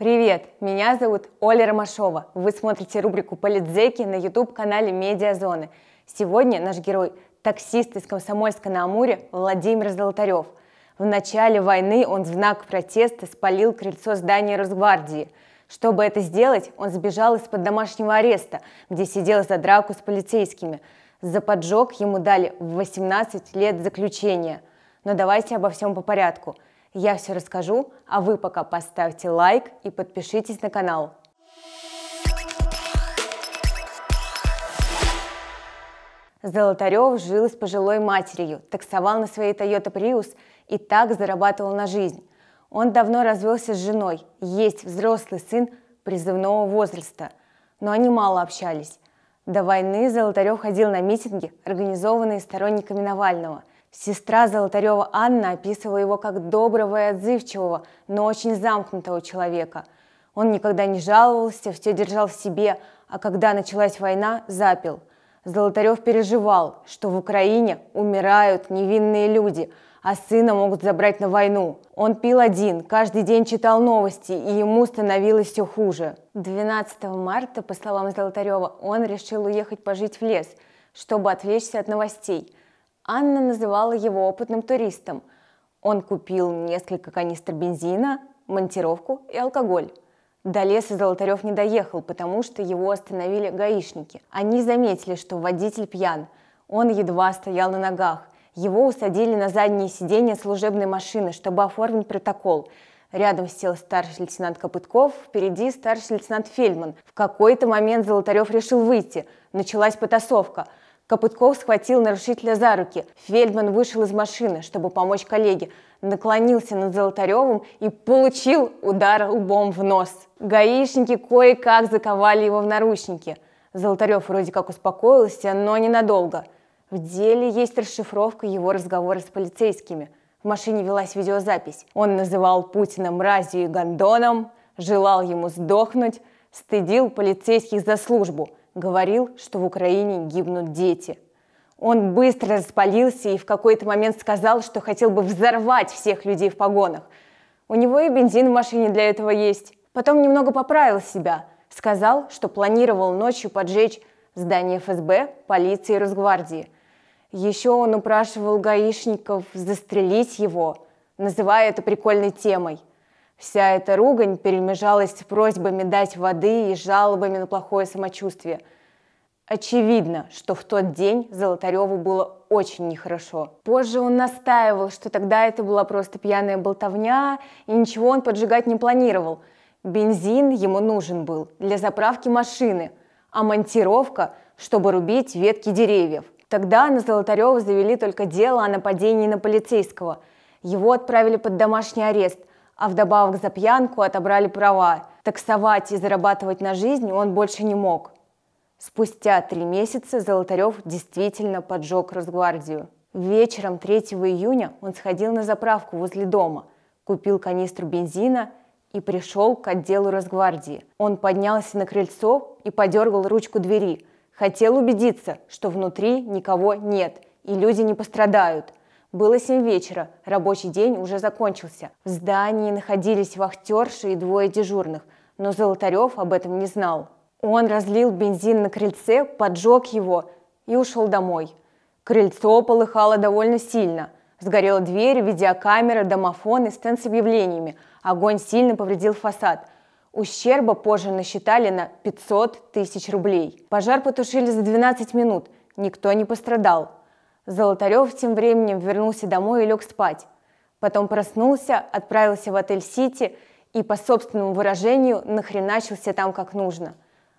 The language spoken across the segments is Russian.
Привет, меня зовут Оля Ромашова. Вы смотрите рубрику «Политзеки» на YouTube-канале «Медиазоны». Сегодня наш герой – таксист из Комсомольска на Амуре Владимир Золотарев. В начале войны он в знак протеста спалил крыльцо здания Росгвардии. Чтобы это сделать, он сбежал из-под домашнего ареста, где сидел за драку с полицейскими. За поджог ему дали 18 лет заключения. Но давайте обо всем по порядку – я все расскажу, а вы пока поставьте лайк и подпишитесь на канал. Золотарев жил с пожилой матерью, таксовал на своей Toyota Prius и так зарабатывал на жизнь. Он давно развелся с женой, есть взрослый сын призывного возраста, но они мало общались. До войны Золотарев ходил на митинги, организованные сторонниками Навального – Сестра Золотарева Анна описывала его как доброго и отзывчивого, но очень замкнутого человека. Он никогда не жаловался, все держал в себе, а когда началась война, запил. Золотарев переживал, что в Украине умирают невинные люди, а сына могут забрать на войну. Он пил один, каждый день читал новости, и ему становилось все хуже. 12 марта, по словам Золотарева, он решил уехать пожить в лес, чтобы отвлечься от новостей – Анна называла его опытным туристом. Он купил несколько канистр бензина, монтировку и алкоголь. До леса Золотарев не доехал, потому что его остановили гаишники. Они заметили, что водитель пьян. Он едва стоял на ногах. Его усадили на заднее сиденье служебной машины, чтобы оформить протокол. Рядом сел старший лейтенант Копытков, впереди старший лейтенант Фельдман. В какой-то момент Золотарев решил выйти. Началась потасовка – Капытков схватил нарушителя за руки. Фельдман вышел из машины, чтобы помочь коллеге, наклонился над Золотаревым и получил удар лбом в нос. Гаишники кое-как заковали его в наручники. Золотарев вроде как успокоился, но ненадолго. В деле есть расшифровка его разговора с полицейскими. В машине велась видеозапись. Он называл Путина мразью и гондоном, желал ему сдохнуть, стыдил полицейских за службу – говорил, что в Украине гибнут дети. Он быстро распалился и в какой-то момент сказал, что хотел бы взорвать всех людей в погонах. У него и бензин в машине для этого есть. Потом немного поправил себя. Сказал, что планировал ночью поджечь здание ФСБ, полиции и Росгвардии. Еще он упрашивал гаишников застрелить его, называя это прикольной темой – Вся эта ругань перемежалась с просьбами дать воды и жалобами на плохое самочувствие. Очевидно, что в тот день Золотареву было очень нехорошо. Позже он настаивал, что тогда это была просто пьяная болтовня, и ничего он поджигать не планировал. Бензин ему нужен был для заправки машины, а монтировка, чтобы рубить ветки деревьев. Тогда на Золотарева завели только дело о нападении на полицейского. Его отправили под домашний арест – а вдобавок за пьянку отобрали права. Таксовать и зарабатывать на жизнь он больше не мог. Спустя три месяца Золотарев действительно поджег Росгвардию. Вечером 3 июня он сходил на заправку возле дома, купил канистру бензина и пришел к отделу Росгвардии. Он поднялся на крыльцо и подергал ручку двери. Хотел убедиться, что внутри никого нет и люди не пострадают – было 7 вечера, рабочий день уже закончился. В здании находились вахтерши и двое дежурных, но Золотарев об этом не знал. Он разлил бензин на крыльце, поджег его и ушел домой. Крыльцо полыхало довольно сильно. Сгорела дверь, видеокамера, домофон и стенд с объявлениями. Огонь сильно повредил фасад – Ущерба позже насчитали на 500 тысяч рублей. Пожар потушили за 12 минут. Никто не пострадал. Золотарев тем временем вернулся домой и лег спать. Потом проснулся, отправился в отель «Сити» и, по собственному выражению, нахреначился там как нужно.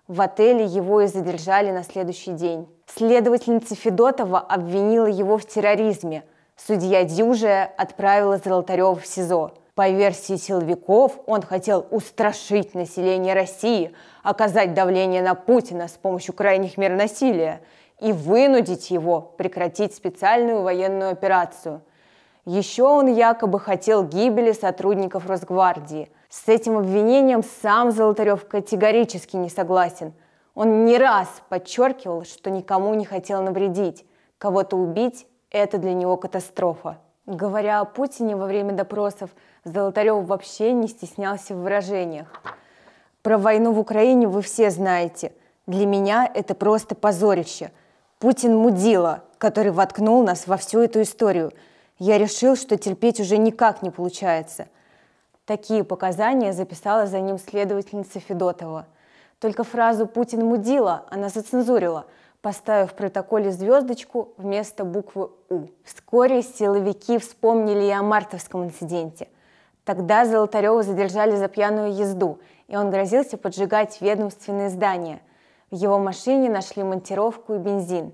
В отеле его и задержали на следующий день. Следовательница Федотова обвинила его в терроризме. Судья Дюжия отправила Золотарева в СИЗО. По версии силовиков, он хотел устрашить население России, оказать давление на Путина с помощью крайних мер насилия – и вынудить его прекратить специальную военную операцию. Еще он якобы хотел гибели сотрудников Росгвардии. С этим обвинением сам Золотарев категорически не согласен. Он не раз подчеркивал, что никому не хотел навредить. Кого-то убить – это для него катастрофа. Говоря о Путине во время допросов, Золотарев вообще не стеснялся в выражениях. Про войну в Украине вы все знаете. Для меня это просто позорище. Путин мудила, который воткнул нас во всю эту историю. Я решил, что терпеть уже никак не получается. Такие показания записала за ним следовательница Федотова. Только фразу «Путин мудила» она зацензурила, поставив в протоколе звездочку вместо буквы «У». Вскоре силовики вспомнили и о мартовском инциденте. Тогда Золотарева задержали за пьяную езду, и он грозился поджигать ведомственные здания – в его машине нашли монтировку и бензин.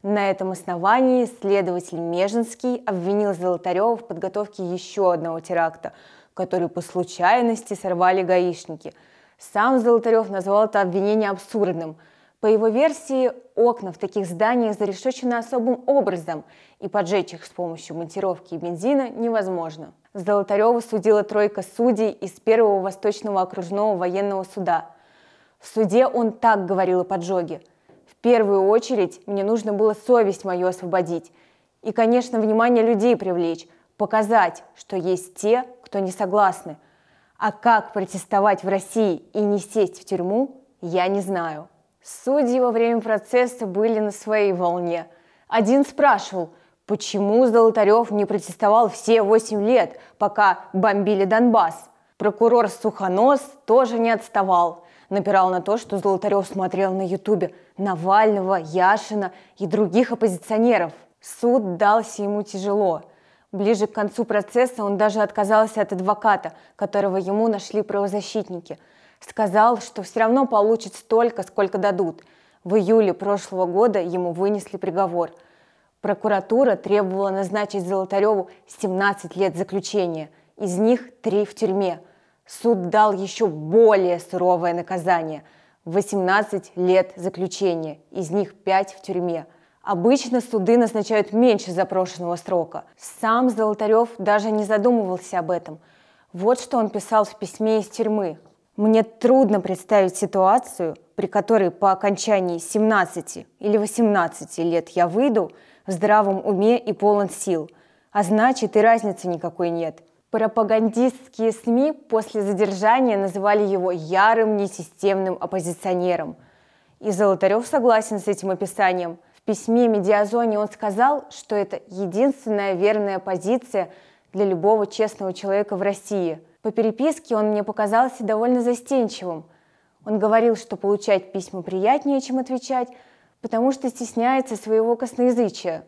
На этом основании следователь Меженский обвинил Золотарева в подготовке еще одного теракта, который по случайности сорвали гаишники. Сам Золотарев назвал это обвинение абсурдным – по его версии, окна в таких зданиях зарешечены особым образом, и поджечь их с помощью монтировки и бензина невозможно. Золотарева судила тройка судей из первого Восточного окружного военного суда. В суде он так говорил о поджоге. В первую очередь мне нужно было совесть мою освободить. И, конечно, внимание людей привлечь, показать, что есть те, кто не согласны. А как протестовать в России и не сесть в тюрьму, я не знаю. Судьи во время процесса были на своей волне. Один спрашивал, почему Золотарев не протестовал все 8 лет, пока бомбили Донбасс. Прокурор Сухонос тоже не отставал напирал на то, что Золотарев смотрел на Ютубе Навального, Яшина и других оппозиционеров. Суд дался ему тяжело. Ближе к концу процесса он даже отказался от адвоката, которого ему нашли правозащитники. Сказал, что все равно получит столько, сколько дадут. В июле прошлого года ему вынесли приговор. Прокуратура требовала назначить Золотареву 17 лет заключения, из них 3 в тюрьме – суд дал еще более суровое наказание – 18 лет заключения, из них 5 в тюрьме. Обычно суды назначают меньше запрошенного срока. Сам Золотарев даже не задумывался об этом. Вот что он писал в письме из тюрьмы. Мне трудно представить ситуацию, при которой по окончании 17 или 18 лет я выйду в здравом уме и полон сил, а значит и разницы никакой нет – Пропагандистские СМИ после задержания называли его ярым несистемным оппозиционером. И Золотарев согласен с этим описанием. В письме Медиазоне он сказал, что это единственная верная позиция для любого честного человека в России. По переписке он мне показался довольно застенчивым. Он говорил, что получать письма приятнее, чем отвечать, потому что стесняется своего косноязычия,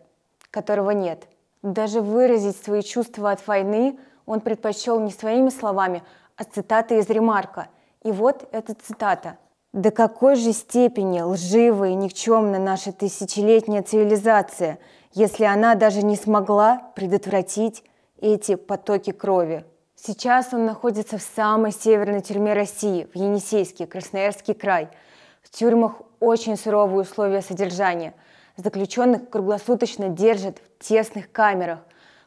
которого нет. Даже выразить свои чувства от войны – он предпочел не своими словами, а цитаты из ремарка. И вот эта цитата. «До какой же степени лжива и никчемна наша тысячелетняя цивилизация, если она даже не смогла предотвратить эти потоки крови?» Сейчас он находится в самой северной тюрьме России, в Енисейске, Красноярский край. В тюрьмах очень суровые условия содержания. Заключенных круглосуточно держат в тесных камерах,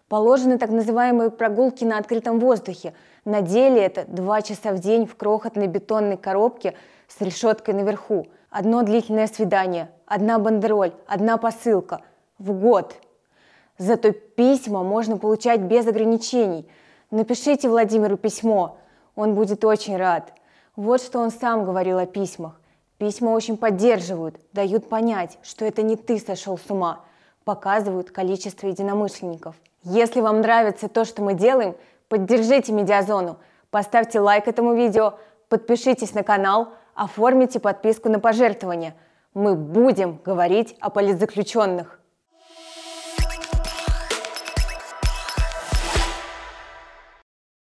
Положены так называемые прогулки на открытом воздухе. На деле это два часа в день в крохотной бетонной коробке с решеткой наверху. Одно длительное свидание, одна бандероль, одна посылка. В год. Зато письма можно получать без ограничений. Напишите Владимиру письмо, он будет очень рад. Вот что он сам говорил о письмах. Письма очень поддерживают, дают понять, что это не ты сошел с ума, показывают количество единомышленников. Если вам нравится то, что мы делаем, поддержите медиазону, поставьте лайк этому видео, подпишитесь на канал, оформите подписку на пожертвование. Мы будем говорить о политзаключенных.